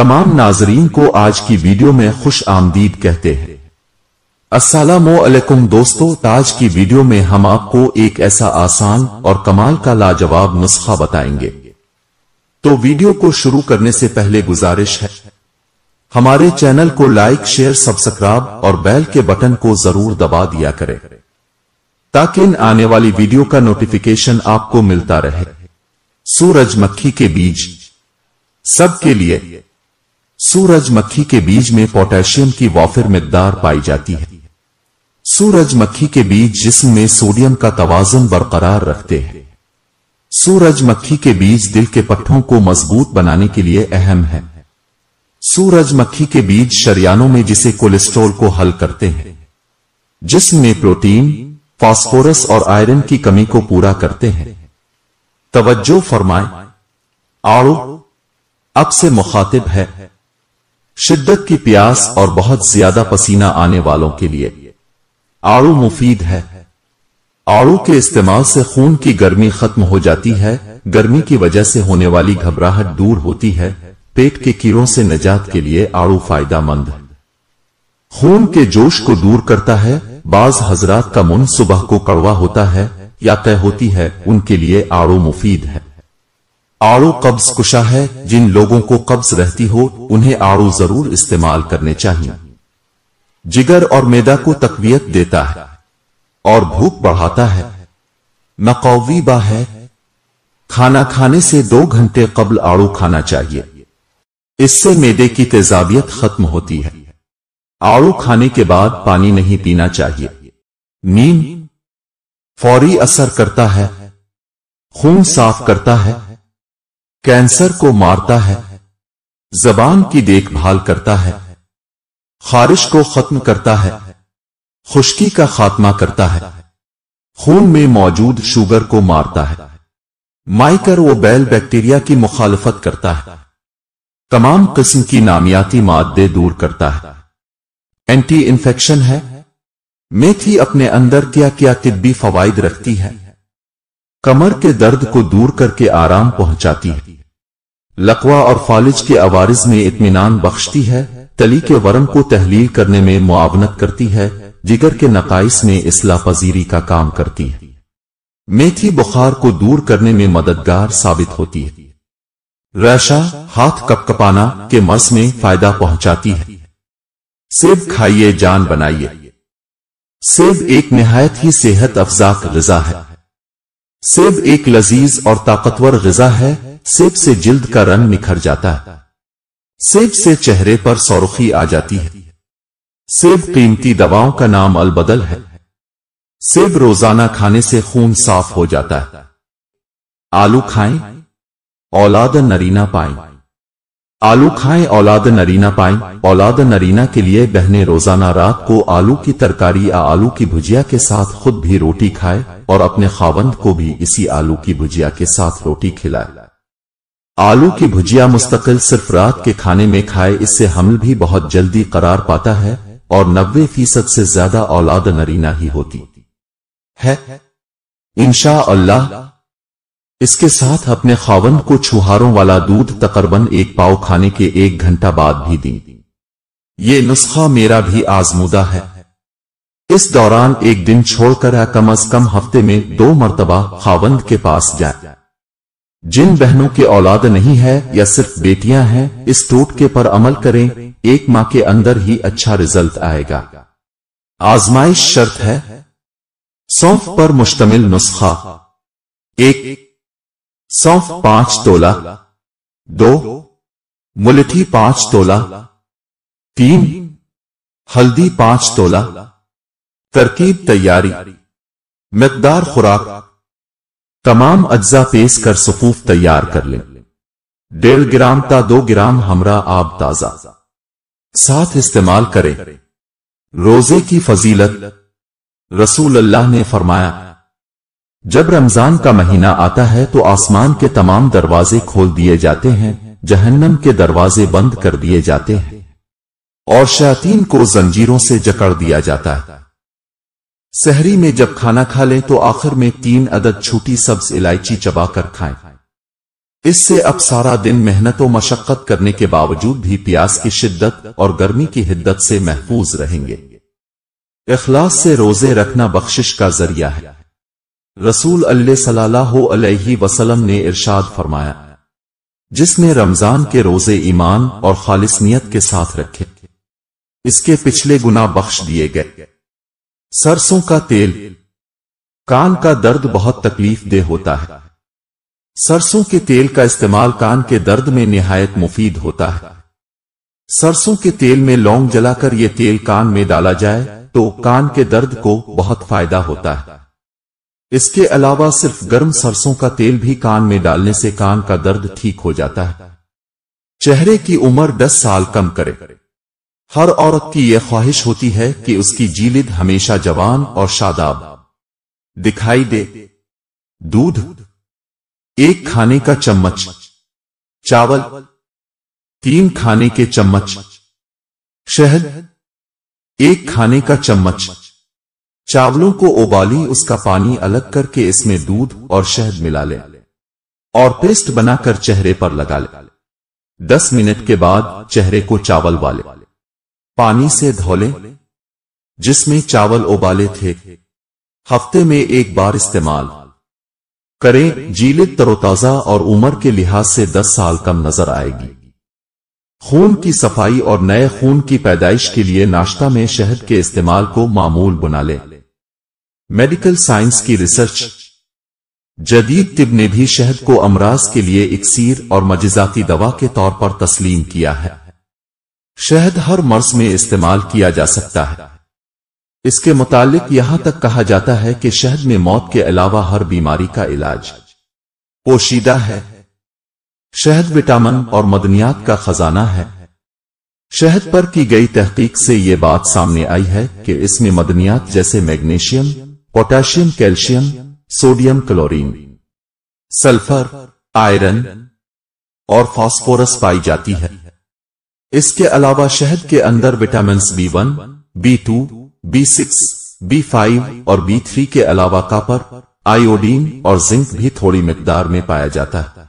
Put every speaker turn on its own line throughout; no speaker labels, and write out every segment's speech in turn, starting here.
तमाम नाजरीन को आज की वीडियो में खुश आमदीद कहते हैं असलकुम दोस्तों ताज की वीडियो में हम आपको एक ऐसा आसान और कमाल का लाजवाब नुस्खा बताएंगे तो वीडियो को शुरू करने से पहले गुजारिश है हमारे चैनल को लाइक शेयर सब्सक्राइब और बेल के बटन को जरूर दबा दिया करें ताकि इन आने वाली वीडियो का नोटिफिकेशन आपको मिलता रहे सूरजमक्खी के बीज सबके लिए सूरजमक्खी के बीज में पोटेशियम की वाफिर मकदार पाई जाती है सूरजमक्खी के बीज जिस्म में सोडियम का तोजन बरकरार रखते हैं सूरजमक्खी के बीज दिल के पट्टों को मजबूत बनाने के लिए अहम है सूरजमक्खी के बीज शरियानों में जिसे कोलेस्ट्रोल को हल करते हैं जिसम में प्रोटीन फास्फोरस और आयरन की कमी को पूरा करते हैं तवज्जो फरमाए आड़ो अब से मुखातिब है शिद्दत की प्यास और बहुत ज्यादा पसीना आने वालों के लिए आड़ू मुफीद है आड़ू के इस्तेमाल से खून की गर्मी खत्म हो जाती है गर्मी की वजह से होने वाली घबराहट दूर होती है पेट के कीड़ों से निजात के लिए आड़ू फायदामंद है खून के जोश को दूर करता है बाज हजरात का मुन सुबह को कड़वा होता है या तय होती है उनके लिए आड़ू मुफीद है आड़ू कब्ज कुशा है जिन लोगों को कब्ज रहती हो उन्हें आड़ू जरूर इस्तेमाल करने चाहिए जिगर और मैदा को तकबीयत देता है और भूख बढ़ाता है नकौवी बा है खाना खाने से दो घंटे कबल आड़ू खाना चाहिए इससे मैदे की तेजाबियत खत्म होती है आड़ू खाने के बाद पानी नहीं पीना चाहिए नींद फौरी असर करता है खून साफ करता है कैंसर को मारता है जबान की देखभाल करता है खारिश को खत्म करता है खुश्की का खात्मा करता है खून में मौजूद शुगर को मारता है माइकर वो बैल बैक्टीरिया की मुखालफत करता है तमाम किस्म की नामियाती मादे दूर करता है एंटी इन्फेक्शन है मेथी अपने अंदर क्या क्या तिब्बी फवाइद रखती है कमर के दर्द को दूर करके आराम पहुंचाती है लकवा और फालिज के आवारिज में इतमान बख्शती है तली के वरम को तहलील करने में मुआवनत करती है जिगर के नकाइस में इसला पजीरी का काम करती है मेथी बुखार को दूर करने में मददगार साबित होती है रैशा हाथ कपकपाना के मस में फायदा पहुंचाती है सेब खाइए जान बनाइए सेब एक नहायत ही सेहत अफजा गजा है सेब एक लजीज और ताकतवर गजा है सेब से जिल्द का रंग निखर जाता है सेब से चेहरे पर सौरखी आ जाती है सेब कीमती दवाओं का नाम अलबदल है सेब रोजाना खाने से खून साफ हो जाता है आलू खाएं औलाद नरीना पाएं आलू खाएं औलाद नरीना पाएं औलाद नरीना के लिए बहने रोजाना रात को आलू की तरकारी या आलू की भुजिया के साथ खुद भी रोटी खाए और अपने खावंद को भी इसी आलू की भुजिया के साथ रोटी खिलाए आलू की भुजिया मुस्तकिल सिर्फ रात के खाने में खाए इससे हमल भी बहुत जल्दी करार पाता है और नब्बे फीसद से ज्यादा औलाद नरीना ही होती है इनशा अल्लाह इसके साथ अपने खावन को छुहारों वाला दूध तकरबन एक पाव खाने के एक घंटा बाद भी दी ये नुस्खा मेरा भी आजमूदा है इस दौरान एक दिन छोड़कर कम अज कम हफ्ते में दो मरतबा खावंद के पास जाए जिन बहनों के औलाद नहीं है या सिर्फ बेटियां हैं इस टोटके पर अमल करें एक माह के अंदर ही अच्छा रिजल्ट आएगा आजमाइश शर्त है सौंफ पर मुश्तमिल नुस्खा एक सौफ पांच तोला दो मुलठी पांच तोला तीन हल्दी पांच तोला तरकीब तैयारी मकदार खुराक तमाम अज्जा पेश कर सफूफ तैयार कर लें डेढ़ ग्राम ता दो ग्राम हमरा आब ताजा साथ इस्तेमाल करें रोजे की फजीलत रसूल अल्लाह ने फरमाया जब रमजान का महीना आता है तो आसमान के तमाम दरवाजे खोल दिए जाते हैं जहन्नम के दरवाजे बंद कर दिए जाते हैं और शयातीन को जंजीरों से जकड़ दिया जाता है सहरी में जब खाना खा लें तो आखिर में तीन अदद छोटी सब्ज इलायची चबाकर खाएं। इससे अब सारा दिन मेहनत और मशक्कत करने के बावजूद भी प्यास की शिद्दत और गर्मी की हिद्दत से महफूज रहेंगे इखलास से रोजे रखना बख्शिश का जरिया है रसूल अल्ले अलैहि वसल्लम ने इर्शाद फरमाया जिसने रमजान के रोजे ईमान और खालिसनियत के साथ रखे इसके पिछले गुना बख्श दिए गए सरसों का तेल कान का दर्द बहुत तकलीफ देह होता है सरसों के तेल का इस्तेमाल कान के दर्द में निहायत मुफीद होता है सरसों के तेल में लौंग जलाकर यह तेल कान में डाला जाए तो कान के दर्द को बहुत फायदा होता है इसके अलावा सिर्फ गर्म सरसों का तेल भी कान में डालने से कान का दर्द ठीक हो जाता है चेहरे की उम्र 10 साल कम करे हर औरत की यह ख्वाहिश होती है कि उसकी जीलिद हमेशा जवान और शादाब दिखाई दे दूध एक खाने का चम्मच चावल तीन खाने के चम्मच शहद एक खाने का चम्मच चावलों को उबाली उसका पानी अलग करके इसमें दूध और शहद मिला ले और पेस्ट बनाकर चेहरे पर लगा ले दस मिनट के बाद चेहरे को चावल वाले पानी से धो जिसमें चावल उबाले थे हफ्ते में एक बार इस्तेमाल करें जीले तरोताजा और उम्र के लिहाज से 10 साल कम नजर आएगी खून की सफाई और नए खून की पैदाइश के लिए नाश्ता में शहद के इस्तेमाल को मामूल बना लें मेडिकल साइंस की रिसर्च जदीद तिब ने भी शहद को अमराज के लिए इकसीर और मजिजाती दवा के तौर पर तस्लीम किया है शहद हर मर्ज में इस्तेमाल किया जा सकता है इसके मुतालिक यहां तक कहा जाता है कि शहद में मौत के अलावा हर बीमारी का इलाज पोशीदा है शहद विटामिन और मदनियात का खजाना है शहद पर की गई तहकीक से ये बात सामने आई है कि इसमें मदनियात जैसे magnesium potassium calcium sodium chlorine sulphur iron और फास्फोरस पाई जाती है इसके अलावा शहद के अंदर vitamin B one B two B six B five और बी थ्री के अलावा कापर आयोडीन और जिंक भी थोड़ी मकदार में पाया जाता है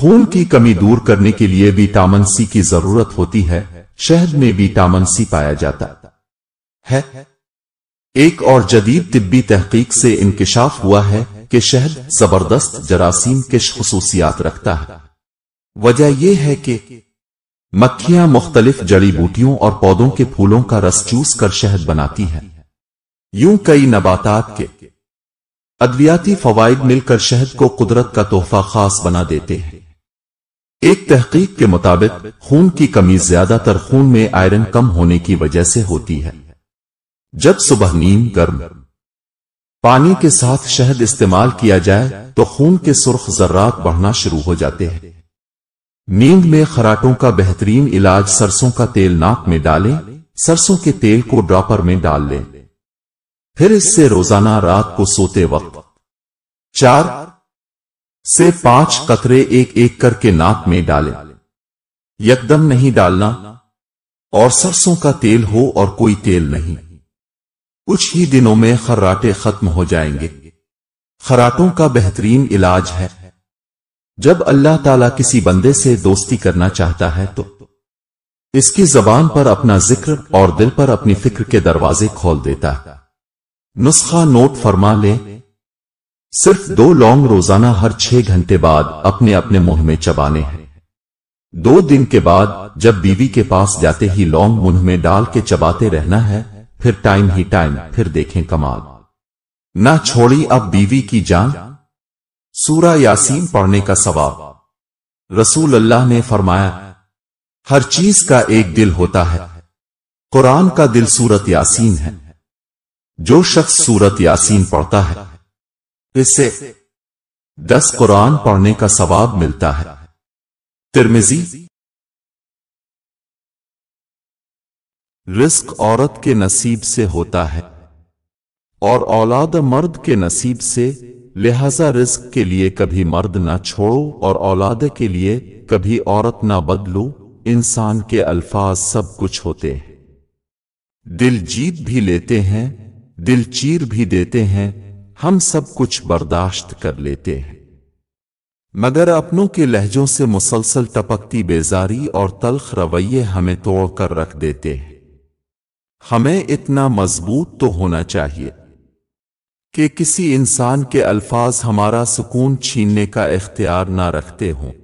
खून की कमी दूर करने के लिए विटामिन सी की जरूरत होती है शहद में विटामिन सी पाया जाता है एक और जदीद तिब्बी तहकीक से इंकशाफ हुआ है कि शहद जबरदस्त जरासीम के खसूसियात रखता है वजह यह है कि मक्खियां मुख्तलिफ जड़ी बूटियों और पौधों के फूलों का रस चूस कर शहद बनाती हैं यूं कई नबातात के अद्वियाती फवाइद मिलकर शहद को कुदरत का तोहफा खास बना देते हैं एक तहकीक के मुताबिक खून की कमी ज्यादातर खून में आयरन कम होने की वजह से होती है जब सुबह नीम गर्म पानी के साथ शहद इस्तेमाल किया जाए तो खून के सुर्ख जर्रात बढ़ना शुरू हो जाते हैं नींद में खराटों का बेहतरीन इलाज सरसों का तेल नाक में डालें सरसों के तेल को ड्रॉपर में डाल लें फिर इससे रोजाना रात को सोते वक्त चार से पांच कतरे एक एक करके नाक में डालें यकदम नहीं डालना और सरसों का तेल हो और कोई तेल नहीं कुछ ही दिनों में खर्राटे खत्म हो जाएंगे खराटों का बेहतरीन इलाज है जब अल्लाह ताला किसी बंदे से दोस्ती करना चाहता है तो इसकी जबान पर अपना जिक्र और दिल पर अपनी फिक्र के दरवाजे खोल देता है नुस्खा नोट फरमा ले सिर्फ दो लौंग रोजाना हर छह घंटे बाद अपने अपने मुंह में चबाने हैं दो दिन के बाद जब बीवी के पास जाते ही लौंग मुंह में डाल के चबाते रहना है फिर टाइम ही टाइम फिर देखें कमाल ना छोड़ी अब बीवी की जान सूरा यासीन पढ़ने का सवाब रसूल अल्लाह ने फरमाया हर चीज का एक दिल होता है कुरान का दिल सूरत यासीन है जो शख्स सूरत यासीन पढ़ता है इससे दस कुरान पढ़ने का सवाब मिलता है तिरमिजी रिस्क औरत के नसीब से होता है और औलाद मर्द के नसीब से लिहाजा रिस्क के लिए कभी मर्द ना छोड़ो और औलाद के लिए कभी औरत ना बदलो इंसान के अल्फाज सब कुछ होते हैं दिल जीत भी लेते हैं दिल चीर भी देते हैं हम सब कुछ बर्दाश्त कर लेते हैं मगर अपनों के लहजों से मुसलसल टपकती बेजारी और तलख रवैये हमें तोड़ कर रख देते हैं हमें इतना मजबूत तो होना चाहिए कि किसी इंसान के अल्फाज हमारा सुकून छीनने का इख्तियार ना रखते हों